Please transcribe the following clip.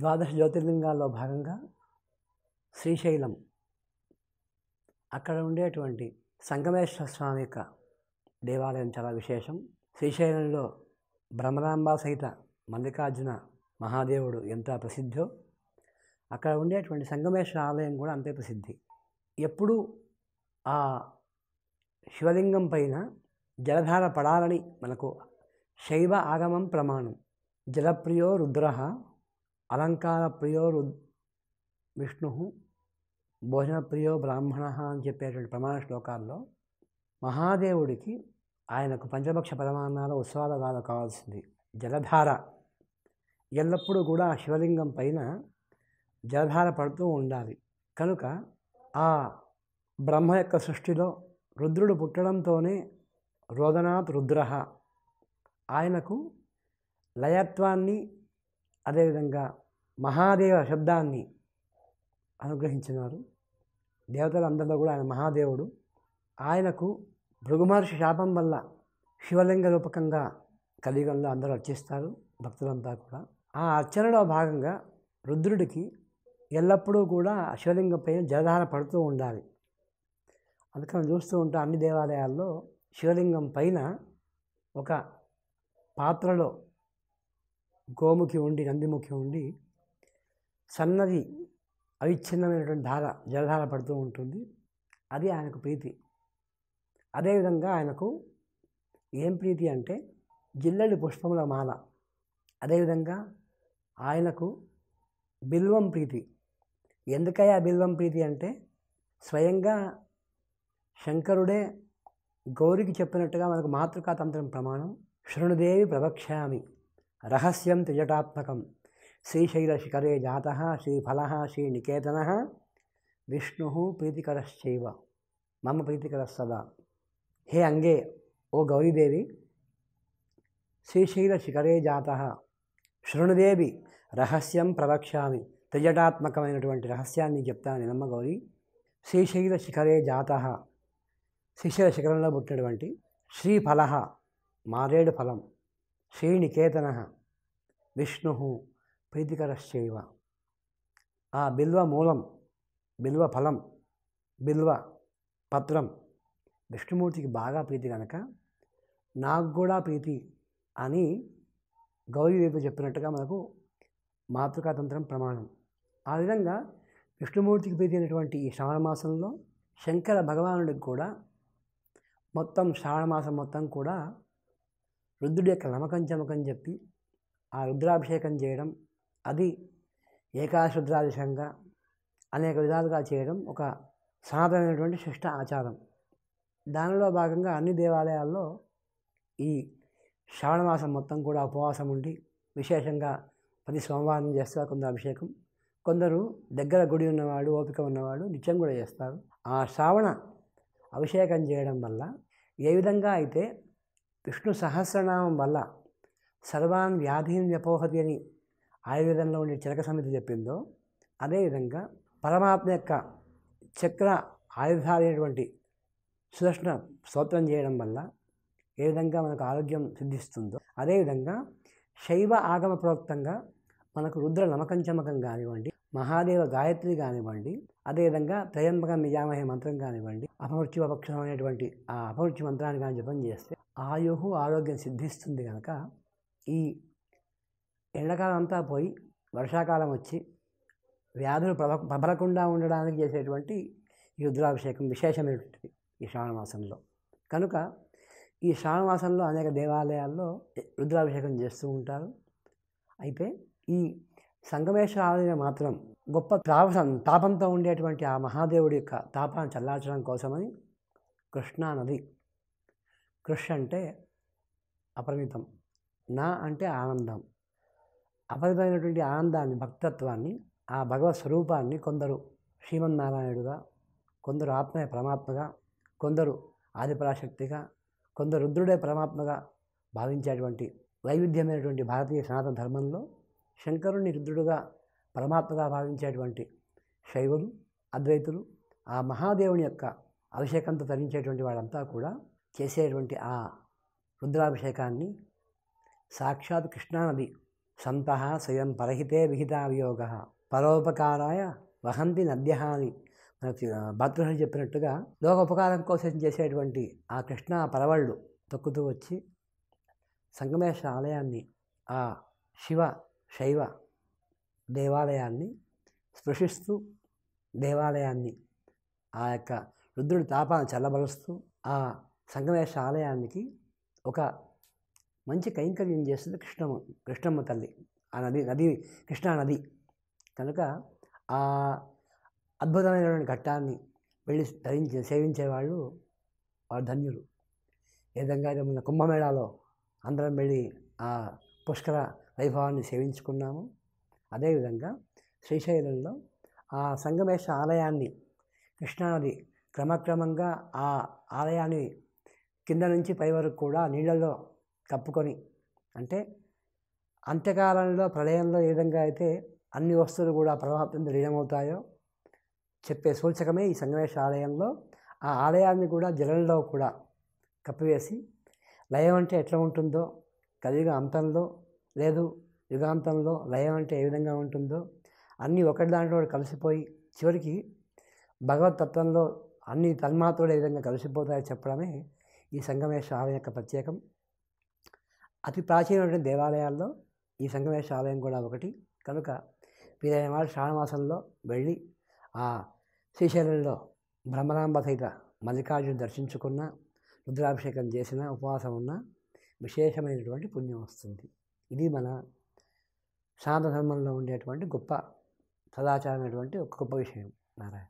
ద్వాదశ జ్యోతిర్లింగాల్లో భాగంగా శ్రీశైలం అక్కడ ఉండేటువంటి సంగమేశ్వర స్వామి యొక్క దేవాలయం చాలా విశేషం శ్రీశైలంలో బ్రహ్మరాంబ సహిత మల్లికార్జున మహాదేవుడు ఎంత ప్రసిద్ధో అక్కడ ఉండేటువంటి సంగమేశ్వర ఆలయం కూడా అంతే ప్రసిద్ధి ఎప్పుడూ ఆ శివలింగం పైన జలధార పడాలని మనకు శైవ ఆగమం ప్రమాణం జలప్రియో రుద్ర అలంకార ప్రియో రు విష్ణు భోజన ప్రియో బ్రాహ్మణ అని చెప్పేటువంటి ప్రమాణ శ్లోకాల్లో మహాదేవుడికి ఆయనకు పంచభక్ష పరమాన్నాల ఉత్సవాల వాళ్ళు కావాల్సింది జలధార ఎల్లప్పుడూ కూడా శివలింగం పైన జలధార పడుతూ ఉండాలి కనుక ఆ బ్రహ్మ యొక్క సృష్టిలో రుద్రుడు పుట్టడంతోనే రోదనాథ్ రుద్ర ఆయనకు లయత్వాన్ని అదేవిధంగా మహాదేవ శబ్దాన్ని అనుగ్రహించినారు దేవతలందరిలో కూడా ఆయన మహాదేవుడు ఆయనకు భృగుమహర్షి శాపం వల్ల శివలింగ రూపకంగా కలియుగంలో అందరూ అర్చిస్తారు భక్తులంతా కూడా ఆ అర్చనలో భాగంగా రుద్రుడికి ఎల్లప్పుడూ కూడా శివలింగం పైన జలధార పడుతూ ఉండాలి అందుకని చూస్తూ ఉంటాం అన్ని దేవాలయాల్లో శివలింగం పైన ఒక పాత్రలో గోముఖి ఉండి నందిముఖి ఉండి సన్నది అవిచ్ఛిన్నమైనటువంటి ధార జలధార పడుతూ ఉంటుంది అది ఆయనకు ప్రీతి అదేవిధంగా ఆయనకు ఏం ప్రీతి అంటే జిల్లడి పుష్పముల మాల అదేవిధంగా ఆయనకు బిల్వం ప్రీతి ఎందుకయ్యా బిల్వం ప్రీతి అంటే స్వయంగా శంకరుడే గౌరికి చెప్పినట్టుగా మనకు మాతృకాతంత్రం ప్రమాణం శృణుదేవి ప్రవక్ష్యామి రహస్యం త్రిజటాత్మకం శ్రీశైలశిఖరే జాత శ్రీఫల శ్రీనికేతన విష్ణు ప్రీతికరశ్చైవ మమ ప్రీతికర సదా హే అంగే ఓ గౌరీదేవి శ్రీశైలశిఖరే జాత శృణుదేవి రహస్యం ప్రవక్ష్యామి త్రిజటాత్మకమైనటువంటి రహస్యాన్ని చెప్తాను నమ్మ గౌరీ శ్రీశైల శిఖరే జాత శ్రీశైల శిఖరంలో పుట్టినటువంటి శ్రీఫల మారేడు ఫలం శ్రీనికేతన విష్ణు ప్రీతికరశ్చైవ ఆ బిల్వ మూలం బిల్వ ఫలం బిల్వ పత్రం విష్ణుమూర్తికి బాగా ప్రీతి కనుక నాకు కూడా ప్రీతి అని గౌరీదేవితో చెప్పినట్టుగా మనకు మాతృకాతంత్రం ప్రమాణం ఆ విధంగా విష్ణుమూర్తికి ప్రీతి అయినటువంటి ఈ శ్రావణమాసంలో శంకర భగవానుడికి కూడా మొత్తం శ్రావణమాసం మొత్తం కూడా రుద్రుడి యొక్క నమ్మకం చమకం చెప్పి ఆ రుద్రాభిషేకం చేయడం అది ఏకాశుద్రాభిషేకంగా అనేక విధాలుగా చేయడం ఒక సనాతనమైనటువంటి శిష్ట ఆచారం దానిలో భాగంగా అన్ని దేవాలయాల్లో ఈ శ్రావణమాసం మొత్తం కూడా ఉపవాసం ఉండి విశేషంగా ప్రతి సోమవారం చేస్తారు కొందరు అభిషేకం కొందరు దగ్గర గుడి ఉన్నవాడు ఓపిక ఉన్నవాడు నిత్యం కూడా చేస్తారు ఆ శ్రావణ అభిషేకం చేయడం వల్ల ఏ విధంగా అయితే విష్ణు సహస్రనామం వల్ల సర్వాన్ వ్యాధీన్ వ్యపోహతి అని ఆయుర్వేదంలో ఉండే చిలక సమితి చెప్పిందో అదేవిధంగా పరమాత్మ యొక్క చక్ర ఆయుధాలైనటువంటి సుదర్శన స్తోత్రం చేయడం వల్ల ఏ విధంగా మనకు ఆరోగ్యం సిద్ధిస్తుందో అదేవిధంగా శైవ ఆగమ ప్రోక్తంగా మనకు రుద్ర నమకంచమకం కానివ్వండి మహాదేవ గాయత్రి కానివ్వండి అదేవిధంగా త్రయంబకం నిజామహే మంత్రం కానివ్వండి అపమృత్యువపక్షం అనేటువంటి ఆ అపమృత్యు మంత్రాన్ని కానీ జపం చేస్తే ఆయుహు ఆరోగ్యం సిద్ధిస్తుంది కనుక ఈ ఎండాకాలం అంతా పోయి వర్షాకాలం వచ్చి వ్యాధులు ప్రబ ప్రబలకుండా ఉండడానికి చేసేటువంటి ఈ రుద్రాభిషేకం విశేషమైనటువంటిది ఈ శ్రావణమాసంలో కనుక ఈ శ్రావణమాసంలో అనేక దేవాలయాల్లో రుద్రాభిషేకం చేస్తూ ఉంటారు అయితే ఈ సంగమేశ్వర ఆలయం మాత్రం గొప్ప తాప తాపంతో ఉండేటువంటి ఆ మహాదేవుడి యొక్క తాపాన్ని చల్లార్చడం కోసమని కృష్ణానది కృష్ అంటే అపరిమితం నా అంటే ఆనందం అపరిమితమైనటువంటి ఆనందాన్ని భక్తత్వాన్ని ఆ భగవత్ స్వరూపాన్ని కొందరు శ్రీమన్నారాయణుడుగా కొందరు ఆత్మయ పరమాత్మగా కొందరు ఆదిపరాశక్తిగా కొందరు రుద్రుడే పరమాత్మగా భావించేటువంటి వైవిధ్యమైనటువంటి భారతీయ సనాతన ధర్మంలో శంకరుణ్ణి రుద్రుడుగా పరమాత్మగా భావించేటువంటి శైవులు అద్వైతులు ఆ మహాదేవుని యొక్క అభిషేకంతో తరించేటువంటి వాళ్ళంతా కూడా చేసేటువంటి ఆ రుద్రాభిషేకాన్ని సాక్షాత్ కృష్ణానది సంత స్వయం పరహితే విహితావియోగ పరోపకారాయ వహంతి నద్యహాని అని భర్తృహరి చెప్పినట్టుగా ఉపకారం కోసం చేసేటువంటి ఆ కృష్ణ పరవళ్ళు తొక్కుతూ వచ్చి సంగమేశ్వర ఆలయాన్ని ఆ శివ శైవ దేవాలయాన్ని స్పృశిస్తూ దేవాలయాన్ని ఆ యొక్క రుద్రుడి తాపాన్ని చల్లబరుస్తూ ఆ సంగమేశ ఆలయానికి ఒక మంచి కైంకర్యం చేస్తుంది కృష్ణమ్మ కృష్ణమ్మ తల్లి ఆ నది నది కృష్ణా నది కనుక ఆ అద్భుతమైనటువంటి ఘట్టాన్ని వెళ్ళి ధరించి సేవించేవాళ్ళు వారు ధన్యులు ఏ విధంగా మన కుంభమేళాలో అందరం వెళ్ళి ఆ పుష్కర వైభవాన్ని సేవించుకున్నాము అదేవిధంగా శ్రీశైలంలో ఆ సంగమేశ ఆలయాన్ని కృష్ణానది క్రమక్రమంగా ఆ ఆలయాన్ని కింద నుంచి పై వరకు కూడా నీళ్ళల్లో కప్పుకొని అంటే అంత్యకాలంలో ప్రళయంలో ఏ విధంగా అయితే అన్ని వస్తువులు కూడా ప్రభావంతో లీనమవుతాయో చెప్పే సూచకమే ఈ సంగమేశ ఆలయంలో ఆ ఆలయాన్ని కూడా జలంలో కూడా కప్పివేసి లయం అంటే ఎట్లా ఉంటుందో కలియుగ అంతంలో లేదు యుగాంతంలో లయం అంటే ఏ విధంగా ఉంటుందో అన్నీ ఒకటి దాంట్లో కలిసిపోయి చివరికి తత్వంలో అన్ని తన్మాత్రుడు ఏ విధంగా కలిసిపోతాయో చెప్పడమే ఈ సంగమేశ్వర ఆలయం యొక్క ప్రత్యేకం అతి ప్రాచీనమైన దేవాలయాల్లో ఈ సంగమేశ్వర ఆలయం కూడా ఒకటి కనుక వీరైన వారు శ్రావణమాసంలో వెళ్ళి ఆ శ్రీశైలంలో బ్రహ్మరాంబ సహిత మల్లికార్జును దర్శించుకున్న రుద్రాభిషేకం చేసిన ఉపవాసం ఉన్న విశేషమైనటువంటి పుణ్యం వస్తుంది ఇది మన శాంత ధర్మంలో ఉండేటువంటి గొప్ప సదాచారమైనటువంటి ఒక గొప్ప విషయం నారాయణ